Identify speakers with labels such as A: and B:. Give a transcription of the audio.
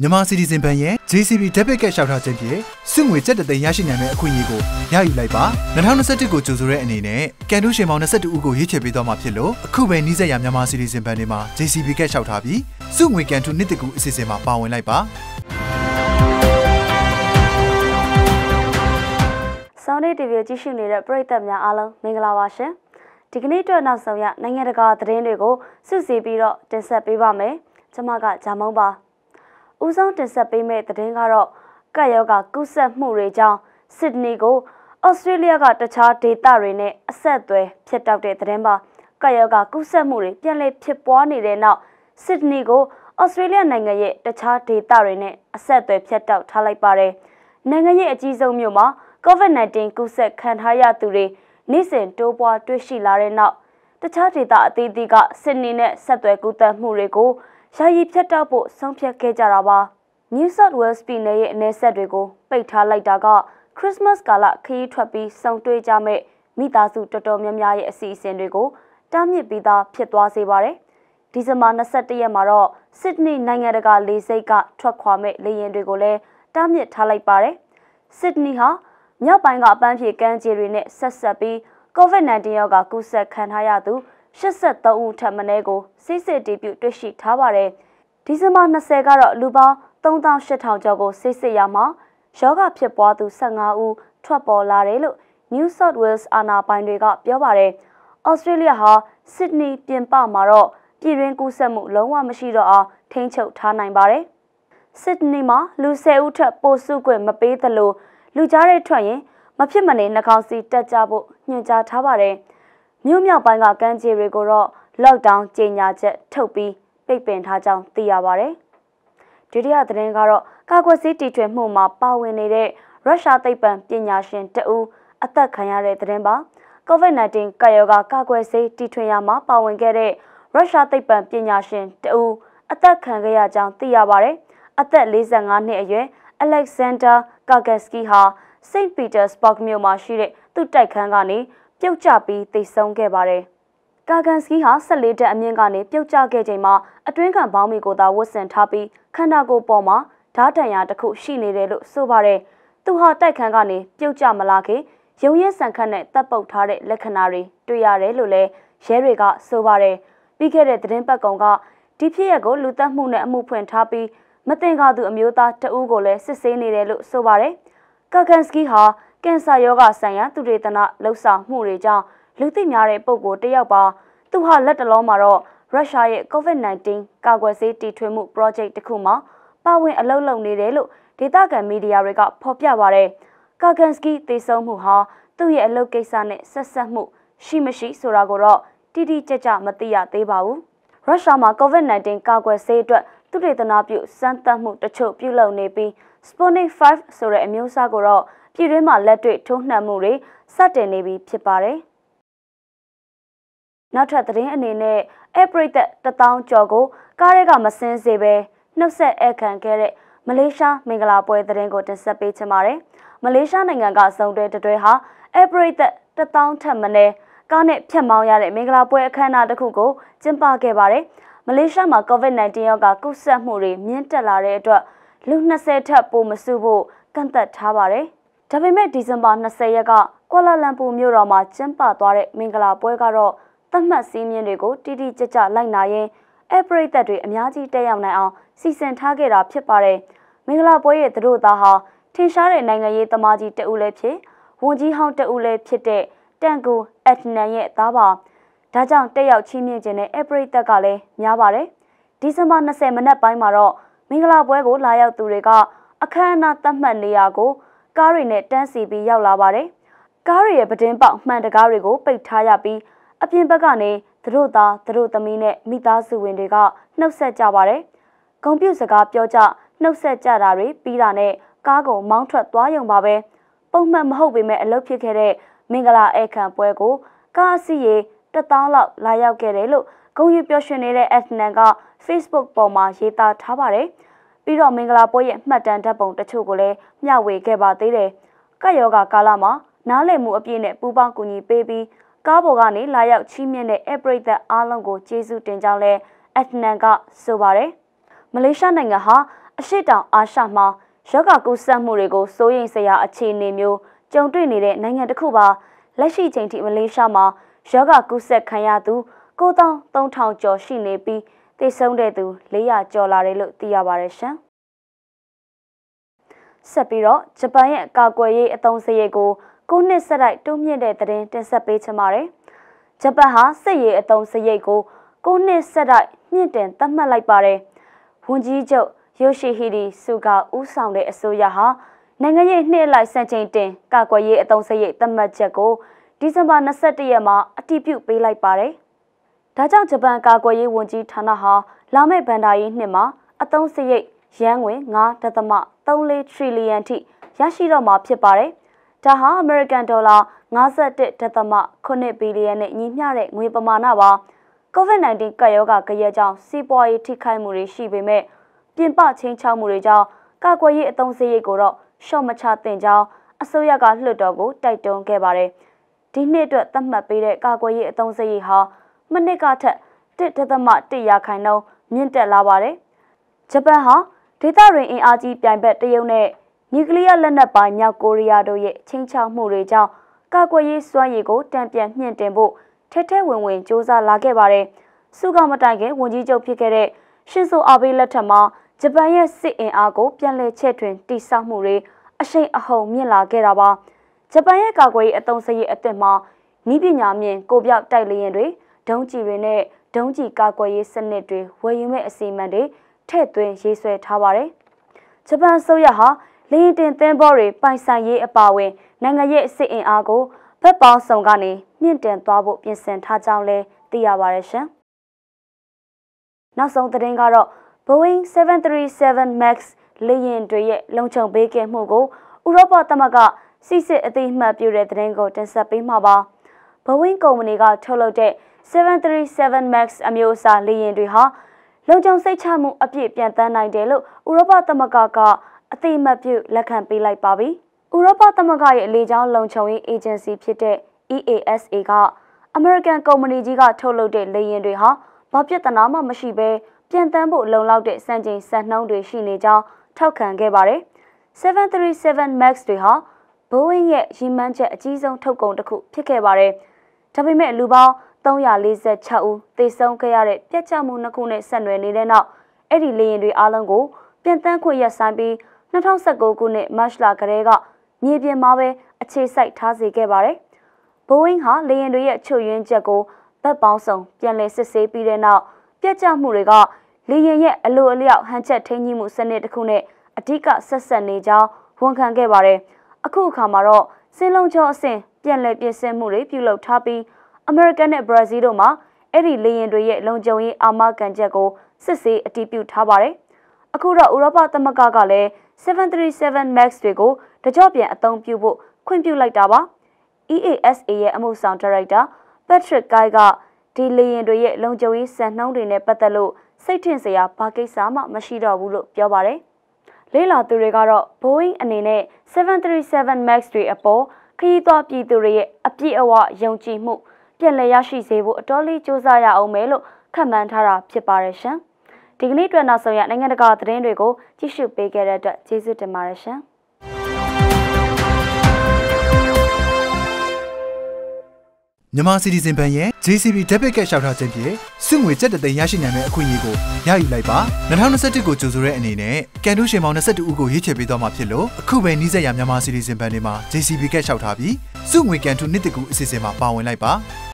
A: မြန်မာစီတီဇင်ဘဏ်ရဲ့ JCB debit card လျှောက်ထားခြင်းဖြင့်စုငွေကျပ်တသိန်းရရှိနိုင်မယ့်အခွင့်အရေးကိုရယူလိုက်ပါ2021ကိုကြိုဆိုတဲ့အနေနဲ့ကန်တူးရှင်ပေါင်း22ဦးကိုရွေးချယ်ပေးသွားမှာဖြစ်လို့အခုပဲနှီးစက်ရမြန်မာစီတီဇင်ဘဏ်တွေမှာ JCB ကတ်လျှောက်ထားပြီးစုငွေကန်တူးနှစ်တကူအစီအစဉ်မှာပါဝင်လိုက်ပါဆောင်းလေး TV ကြည့်ရှုနေတဲ့ပရိသတ်များအားလုံးမင်္ဂလာပါရှင်ဒီကနေ့အတွက်နောက်ဆုံးရနိုင်ငံတကာသတင်းတွေကိုစုစည်းပြီးတော့တင်ဆက်ပေးပါမယ်ကျွန်မကဂျာမုံပါဦးဆုံးတင်ဆက်ပေးမယ့်သတင်းကတော့ကပ်ရောဂါကူးစက်မှုတွေကြောင့်စစ်ဒနီကိုဩစတြေးလျကတခြားဒေသတွေနဲ့အဆက်အသွယ်ဖြစ်တောက်တဲ့သတင်းပါကပ်ရောဂါကူးစက်မှုတွေပြန်လည်ဖြစ်ပွားနေတဲ့နောက်စစ်ဒနီကိုဩစတြေးလျနိုင်ငံရဲ့တခြားဒေသတွေနဲ့အဆက်အသွယ်ဖြတ်တောက်ထားလိုက်ပါတယ်နိုင်ငံရဲ့အကြီးဆုံးမြို့မှာ COVID-19 ကူးစက်ခံထားရသူတွေနေ့စဉ်တိုးပွားတွေ့ရှိလာတဲ့နောက်တခြားဒေသအသီးသီးကစစ်နေနဲ့ဆက်သွယ်ကူးသတ်မှုတွေကိုယာယီဖြတ်တောက်ဖို့ဆုံးဖြတ်ခဲ့ကြတာပါ။ New South Wales ပြည်နယ်ရဲ့အနေဆက်တွေကိုပိတ်ထားလိုက်တာက Christmas ကာလခရီးထွက်ပြီးဆုံတွေ့ကြမဲ့မိသားစုတော်တော်များများရဲ့အစီအစဉ်တွေကိုတားမြစ်ပြီးသားဖြစ်သွားစေပါတယ်။ဒီဇင်ဘာ22ရက်မှာတော့ Sydney နိုင်ငံတကာလေဆိပ်ကထွက်ခွာမဲ့လေယာဉ်တွေကိုလည်းတားမြစ်ထားလိုက်ပါတယ်။ Sydney ဟာမြောက်ပိုင်းကအပန်းဖြေကမ်းခြေတွေနဲ့ဆက်ဆက်ပြီး COVID-19 ရောဂါကူးစက်ခံထားရသူ83ဦးထပ်မင်းကိုစစ်စစ်တီးပြုတွေ့ရှိထားပါတယ်။ဒီဇင်ဘာ20ကတော့လူပေါင်း3800ကျော်ကိုစစ်စစ်ရမှာယောဂဖြစ်ပွားသူ15ဦးထွက်ပေါ်လာတယ်လို့ New South Wales အာဏာပိုင်တွေကပြောပါတယ်။ Australia ဟာ Sydney ပြင်ပမှာတော့ပြည်တွင်းကူးစက်မှုလုံးဝမရှိတော့အောင်ထိန်းချုပ်ထားနိုင်ပါတယ်။ Sydney မှာလူ10ဦးထက်ပိုစုခွင့်မပေးသလိုလူကြားတဲ့ထွက်ရင် မဖြစ်မနေနှာခေါင်းစီတက်ကြဖို့ညွှန်ကြားထားပါတယ်။မြို့မြောက်ပိုင်းကကမ်းခြေတွေကိုတော့ lockdown ကြေညာချက်ထုတ်ပြီးပိတ်ပင်ထားကြောင်းသိရပါဗျ။ဒုတိယသတင်းကတော့ကာကွယ်ဆေးတီထွင်မှုမှာပါဝင်နေတဲ့ရုရှားသိပ္ပံပညာရှင်တဦးအသက်ခံရတဲ့သတင်းပါ။ COVID-19 ကာယောဂါကာကွယ်ဆေးတီထွင်ရမှာပါဝင်ခဲ့တဲ့ရုရှားသိပ္ပံပညာရှင်တဦးအသက်ခံခဲ့ရကြောင်းသိရပါဗျ။အသက်45နှစ်အရွယ် Alexander Kagaski ဟာ St. Petersburg မြို့မှာရှိတဲ့သူ့တိုက်ခန်းကနေပြုတ်ကျပြီးတိတ်ဆုံးခဲ့ပါတယ်။ကာကန်စကီဟာ14တက်အမြင့်ကနေပြုတ်ကျခဲ့ချိန်မှာအတွင်းခံဘောင်းမီကိုသာဝတ်ဆင်ထားပြီးခန္ဓာကိုယ်ပေါ်မှာဓာတ်တန်ရာတစ်ခုရှိနေတယ်လို့ဆိုပါတယ်။သူဟာတိုက်ခန်းကနေပြုတ်ကျမလာခင်ရုံရဲဆန်ခတ်နဲ့တပ်ပုတ်ထားတဲ့လက္ခဏာတွေတွေ့ရတယ်လို့လည်းရဲတွေကဆိုပါတယ်။ပြီးခဲ့တဲ့သတင်းပတ်ကောင်ကဒီဖြစ်ရပ်ကိုလူသက်မှုနဲ့အမှုဖွင့်ထားပြီးမတင်ကားသူအမျိုးသားတဦးကိုလည်းစစ်ဆေးနေတယ်လို့ဆိုပါတယ်။ကာကန်စကီဟာကင်ဆာရောဂါဆိုင်ရာသူတေသနလှုပ်ဆောင်မှုတွေကြောင့်လူသိများတဲ့ပုံကိုတယောက်ပါသူဟာလက်တလုံးမှာတော့ရုရှားရဲ့ COVID-19 ကာကွယ်ဆေးတီထွင်မှု project တစ်ခုမှာပါဝင် အလုပ်လုပ်နေတယ်လို့ဒေသခံမီဒီယာတွေကဖော်ပြပါရယ်ကာဂန်စကီတည်ဆုံမှုဟာသူ့ရဲ့အလုပ်ကိစ္စနဲ့ဆက်ဆက်မှုရှိမရှိဆိုတာကိုတော့တိတိကျကျမသိရသေးပါဘူးရုရှားမှာ COVID-19 ကာကွယ်ဆေးအတွက်သူတေသနာပြုစမ်းသပ်မှုတချို့ပြုလုပ်နေပြီး Sputnik 5ဆိုတဲ့အမျိုးအစားကိုတော့ပြည်တွင်းမှာလက်တွေ့ထိုးနှံမှုတွေစတင်နေပြီဖြစ်ပါတယ်။နောက်ထပ်သတင်းအနေနဲ့အပရိသက်တထောင်ကျော်ကို ကားရဲကမစင်းစေပဲနှုတ်ဆက်အခန့်ခဲ့တဲ့မလေးရှားမင်္ဂလာပွဲသတင်းကိုတင်ဆက်ပေးချင်ပါတယ်။မလေးရှားနိုင်ငံကစုံတွဲတတွဲဟာအပရိသက်တထောင်ထက်မနည်းကားနဲ့ဖြတ်မောင်းရတဲ့မင်္ဂလာပွဲအခမ်းအနားတစ်ခုကိုကျင်းပခဲ့ပါတယ်။မလေးရှားမှာ COVID-19 ရောဂါကူးစက်မှုတွေမြင့်တက်လာတဲ့အတွက်လူ20ထက်ပိုမစုဖို့ကန့်သက်ထားပါတယ်။ဒါပေမဲ့ဒီဇင်ဘာ20ရက်ကကွာလာလမ်ပူမြို့တော်မှာကျင်းပသွားတဲ့မင်္ဂလာပွဲကတော့သတ်မှတ်စည်းမျဉ်းတွေကိုတိတိကျကျလိုက်နာရင်အပရိသတ်တွေအများကြီးတက်ရောက်နိုင်အောင်စီစဉ်ထားခဲ့တာဖြစ်ပါတယ်။မင်္ဂလာပွဲရဲ့သတို့သားဟာထင်ရှားတဲ့နိုင်ငံရေးသမားကြီးတဦးလည်းဖြစ်ဝန်ကြီးဟောင်းတဦးလည်းဖြစ်တဲ့တန်ကူအက်နန်ရဲ့သားပါ။ဒါကြောင့်တက်ရောက်ချီးမြှင့်ခြင်းနဲ့အပရိသတ်ကလည်းများပါတယ်။ဒီဇင်ဘာ20မနက်ပိုင်းမှာတော့မင်္ဂလာပွဲကိုလာရောက်သူတွေက အခမ်းအနားသတ်မှတ်နေရာကိုကားတွေနဲ့တန်းစီပြီးရောက်လာပါတယ်။ကားတွေရဲ့ပတင်းပေါက်မှန်တကားတွေကိုပိတ်ထားရပြီးအပြင်ဘက်ကနေသူတို့သားသူတို့သမီးနဲ့မိသားစုဝင်တွေကနှုတ်ဆက်ကြပါတယ်။ဂုံပြုတ်စကားပြောကြနှုတ်ဆက်ကြတာတွေပြီးတာနဲ့ကားကိုမောင်းထွက်သွားရုံပါပဲ။ပုံမှန်မဟုတ်ပေမဲ့အလုပ်ဖြစ်ခဲ့တဲ့မင်္ဂလာဧကန်ပွဲကိုကားအစီရေ1000လောက်လာရောက်ခဲ့တယ်လို့ဂုံယူပျော်ရွှင်နေတဲ့ Adnan က Facebook ပေါ်မှာရေးသားထားပါတယ်။ပြီးတော့မင်္ဂလာပွဲရဲ့မှတ်တမ်းဓာတ်ပုံတချို့ကိုလည်းမျှဝေခဲ့ပါသေးတယ်။ကပ်ယောဂါကာလမှာနားလည်မှုအပြည့်နဲ့ပူးပေါင်းကူညီပေးပြီးကားပေါ်ကနေလာရောက်ချီးမြှင့်တဲ့ဧပရိသတ်အားလုံးကိုကျေးဇူးတင်ကြောင်းလည်းအက်နန်ကဆိုပါတယ်။မလေးရှားနိုင်ငံဟာအရှိတောင်အာရှမှာယောဂကူးစက်မှုတွေကိုစိုးရိမ်စရာအခြေအနေမျိုးကြုံတွေ့နေတဲ့နိုင်ငံတစ်ခုပါလက်ရှိချိန်ထိမလေးရှားမှာယောဂကူးစက်ခံရသူ9300ကျော်ရှိနေပြီးသေဆုံးတဲ့သူ400ကျော်လာတယ်လို့သိရပါတယ်ရှင်။ဆက်ပြီးတော့ဂျပန်ရဲ့ကာကွယ်ရေးအသုံးစရိတ်ကို9နှစ်ဆက်တိုက်တိုးမြင့်တဲ့သတင်းတင်ဆက်ပေးချင်ပါတယ်။ဂျပန်ဟာစစ်ရေးအသုံးစရိတ်ကို9နှစ်ဆက်တိုက်မြင့်တင်သတ်မှတ်လိုက်ပါတယ်။ဝန်ကြီးချုပ်ယိုရှိဟီရီဆူဂါဦးဆောင်တဲ့အစိုးရဟာနိုင်ငံရေးနှစ်အလိုက်စံချိန်တင်ကာကွယ်ရေးအသုံးစရိတ်သတ်မှတ်ချက်ကိုဒီဇင်ဘာ22ရက်မှာအတည်ပြုပေးလိုက်ပါတယ်။ဒါကြောင့်ဂျပန်ကာကွယ်ရေးဝန်ကြီးဌာနဟာလာမယ့်ဘန်ဒါရေးနှစ်မှာအသုံးစရိတ်ရန်ငွေ9.34ထရီလီယံထိရရှိတော့မှာဖြစ်ပါတယ်။ဒါဟာအမေရိကန်ဒေါ်လာ51.8ဘီလီယံနဲ့ညီမျှတဲ့ငွေပမာဏပါ။ COVID-19 ကပ်ရောဂါကရက်ကြောင့်စီးပွားရေးထိခိုက်မှုတွေရှိပေမဲ့ပြင်ပချင်းချောက်မှုတွေကြောင့်ကာကွယ်ရေးအသုံးစရိတ်ကိုတော့ရှော့မချသင့်ကြောင်းအစိုးရကလွှတ်တော်ကိုတိုက်တွန်းခဲ့ပါတယ်။ဒီနှစ်အတွက်သတ်မှတ်ပေးတဲ့ကာကွယ်ရေးအသုံးစရိတ်ဟာမနှစ်ကထက်1.1ရာခိုင်နှုန်းမြင့်တက်လာပါတယ်။ဂျပန်ဟာဒေသတွင်းအင်အားကြီးပြိုင်ဘက်တရုတ်နဲ့နျူကလ িয়ার လက်နက်ပိုင်မြောက်ကိုရီးယားတို့ရဲ့ချိန်ချောက်မှုတွေကြောင့်ကာကွယ်ရေးစွမ်းရည်ကိုတံပြန်မြင့်တင်ဖို့ထဲထဲဝင်ဝင်စ조사လာခဲ့ပါတယ်။စုကမတိုင်ခင်ဝန်ကြီးချုပ်ဖြစ်ခဲ့တဲ့ရှင်ဆိုအာဘေးလက်ထက်မှာဂျပန်ရဲ့စစ်အင်အားကိုပြန်လည်ချဲ့ထွင်တိစောက်မှုတွေအရှိန်အဟုန်မြင့်လာခဲ့တာပါ။ဂျပန်ရဲ့ကာကွယ်ရေးအသုံးစရိတ်အသစ်မှာနီးပညာမြင့်ကိုပြောက်တိုက်လေရင်တွေဒုံးကျည်တွေနဲ့ဒုံးကျည်ကာကွယ်ရေးစနစ်တွေဝယ်ယူမဲ့အစီအမံတွေထည့်သွင်းရေးဆွဲထားပါတယ်။ဂျပန်အစိုးရဟာလေယာဉ်တင်သင်္ဘောတွေပိုင်ဆိုင်ရေးအပါအဝင် နိုင်ငံရဲ့စစ်အင်အားကိုဖက်ပေါင်းစုံကနေမြင့်တင်သွားဖို့ပြင်ဆင်ထားကြောင်းလည်းသိရပါတယ်ရှင်။နောက်ဆုံးသတင်းကတော့ Boeing 737 MAX လေယာဉ်တွေရဲ့လုံခြုံပေးကင်းမှုကိုဥရောပသမဂ္ဂစစ်စစ်အသိအမှတ်ပြုတဲ့သတင်းကိုတင်ဆက်ပေးမှာပါ။ Boeing ကုမ္ပဏီကထုတ်လုပ်တဲ့737 MAX အမျိုးအစားလေယာဉ်တွေဟာလုံခြုံစိတ်ချမှုအပြည့်ပြန်တန်းနိုင်တယ်လို့ဥရောပသမဂ္ဂကအသိအမှတ်ပြုလက်ခံပေးလိုက်ပါပြီ။ဥရောပသမဂ္ဂရဲ့လေကြောင်းလုံခြုံရေးအေဂျင်စီဖြစ်တဲ့ EASA ကအမေရိကန်ကုမ္ပဏီကြီးကထုတ်လုပ်တဲ့လေယာဉ်တွေဟာဘာပြဿနာမှမရှိဘဲပြန်တန်းဖို့လုံလောက်တဲ့စံချိန်စံနှုန်းတွေရှိနေကြောင်းထောက်ခံခဲ့ပါတယ်။737 MAX တွေဟာ Boeing ရဲ့ရည်မှန်းချက်အကြီးဆုံးထုတ်ကုန်တစ်ခုဖြစ်ခဲ့ပါတယ်။ဒါပေမဲ့လူပေါင်း346ဦးသေဆုံးခဲ့ရတဲ့ပြက်ကျမှုနှစ်ခုနဲ့ဆက်နွယ်နေတဲ့နောက်အဲ့ဒီလေယာဉ်တွေအားလုံးကိုပြန်တန်းခွင့်ရပ်ဆိုင်းပြီး2019ခုနှစ်မတ်လကတည်းကမြေပြင်မှာပဲအခြေစိုက်ထားစေခဲ့ပါတယ်။ Boeing ဟာလေယာဉ်တွေရဲ့ချုပ်ယွင်းချက်ကိုဗတ်ပေါင်းစုံပြန်လည်စစ်ဆေးပြီးတဲ့နောက်ပြက်ကျမှုတွေကလေယာဉ်ရဲ့အလိုအလျောက်ဟန်ချက်ထိန်းကြီးမှုစနစ်တစ်ခုနဲ့အဓိကဆက်ဆက်နေကြောင်းဝန်ခံခဲ့ပါတယ်။အခုအခါမှာတော့စင်းလုံးချောအဆင့်ပြန်လည်ပြင်ဆင်မှုတွေပြုလုပ်ထားပြီးအမေရိကန်နဲ့ဘရာဇီးတို့မှာအဲ့ဒီလေယာဉ်တွေရဲ့လုံခြုံရေးအာမခံချက်ကို စစ်ဆေးအတည်ပြုထားပါတယ်။အခုတော့ဥရောပသမဂ္ဂကလည်း737 MAX တွေကိုတကြော့ပြန်အသုံးပြုဖို့ခွင့်ပြုလိုက်တာပါ။ EASA ရဲ့အမှုဆောင်ဒါရိုက်တာ Patrick Guy ကဒီလေယာဉ်တွေရဲ့လုံခြုံရေးစံနှုန်းတွေနဲ့ပတ်သက်လို့စိတ်ထင်စရာဘာကိစ္စမှမရှိတော့ဘူးလို့ပြောပါတယ်။လေးလာသူတွေကတော့ Boeing အနေနဲ့737 MAX တွေအပေါ်ခရီးသွားပြည်သူတွေရဲ့အပြည့်အဝယုံကြည်မှုပြန်လည်ရရှိစေဖို့အတော်လေးကြိုးစားရအောင်မယ်လို့ခန့်မှန်းထားတာဖြစ်ပါရဲ့ရှင်။ဒီကနေ့အတွက်နောက်ဆုံးရနိုင်ငံတကာသတင်းတွေကိုကြည့်ရှုပေးခဲ့တဲ့အတွက်ကျေးဇူးတင်ပါတယ်ရှင်။။မြန်မာစီတီဇင်ဘဏ်ရဲ့ JCB Debit Card လျှောက်ထားခြင်းဖြင့်စုငွေကျပ်တသိန်းရရှိနိုင်မယ့်အခွင့်အရေးကိုရယူလိုက်ပါ။2021ကိုကြိုဆိုတဲ့အနေနဲ့ကန်တူးရှင်ပေါင်း22ဦးကိုရွေးချယ်ပေးသွားမှာဖြစ်လို့အခုပဲနှီးစက်ရမြန်မာစီတီဇင်ဘဏ်တွေမှာ JCB Card လျှောက်ထားပြီးစုငွေကန်တူးနှစ်တကူအစီအစဉ်မှာပါဝင်လိုက်ပါ။